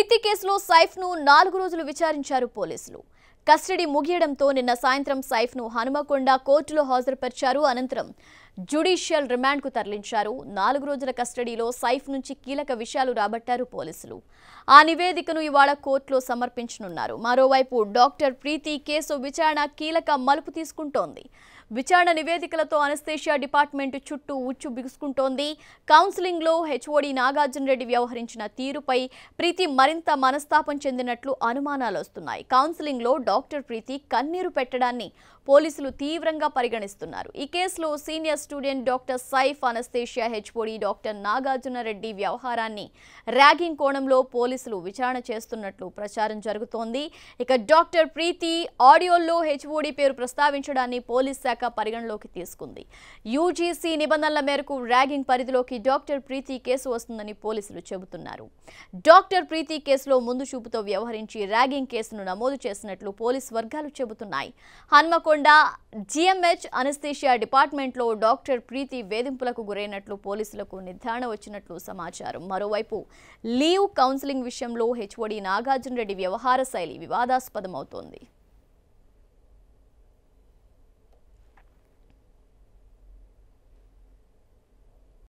ప్రీతి కేసులో ను నాలుగు రోజులు విచారించారు పోలీసులు కస్టడీ ముగియడంతో నిన్న సాయంత్రం సైఫ్ ను హనుమకొండ కోర్టులో హాజరుపరిచారు అనంతరం రిమాండ్ కు తరలించారు నాలుగు రోజుల కస్టడీలో సైఫ్ నుంచి కీలక విషయాలు రాబట్టారు పోలీసులు ఆ నివేదికను ఇవాళ కోర్టులో సమర్పించనున్నారు మరోవైపు డాక్టర్ ప్రీతి కేసు విచారణ కీలక మలుపు తీసుకుంటోంది విచారణ నివేదికలతో అనస్థేషియా డిపార్ట్మెంట్ చుట్టూ ఉచ్చు బిగుసుకుంటోంది కౌన్సిలింగ్లో హెచ్ఓడి నాగార్జున రెడ్డి వ్యవహరించిన తీరుపై ప్రీతి మరింత మనస్తాపం చెందినట్లు అనుమానాలు వస్తున్నాయి కౌన్సిలింగ్ లో డాక్టర్ ప్రీతి కన్నీరు పెట్టడాన్ని పోలీసులు తీవ్రంగా పరిగణిస్తున్నారు ఈ కేసులో senior student doctor Saif anaesthesia HOD doctor Nagarjuna Reddy వ్యవహారాన్ని ర్యాగింగ్ కోణంలో పోలీసులు విచారణ చేస్తున్నట్లు ప్రచారం జరుగుతోంది ఇక డాక్టర్ ప్రీతి ఆడియోల్లో హెచ్ఓడి పేరు ప్రస్తావించడాన్ని పోలీస్ శాఖ పరిగణలోకి తీసుకుంది యూజీసీ నిబంధనల మేరకు ర్యాగింగ్ పరిధిలోకి డాక్టర్ ప్రీతి కేసు వస్తుందని పోలీసులు చెబుతున్నారు డాక్టర్ ప్రీతి కేసులో ముందు చూపుతో వ్యవహరించి ర్యాగింగ్ కేసును నమోదు చేసినట్లు పోలీస్ వర్గాలు చెబుతున్నాయి హన్మకొండ జీఎంహెచ్ అనస్థీషియా డిపార్ట్మెంట్లో డాక్టర్ ప్రీతి వేధింపులకు గురైనట్లు పోలీసులకు నిర్ధారణ వచ్చినట్లు సమాచారం మరోవైపు లీవ్ కౌన్సిలింగ్ విషయంలో హెచ్ఓడి నాగార్జున రెడ్డి వ్యవహార శైలి వివాదాస్పదమవుతోంది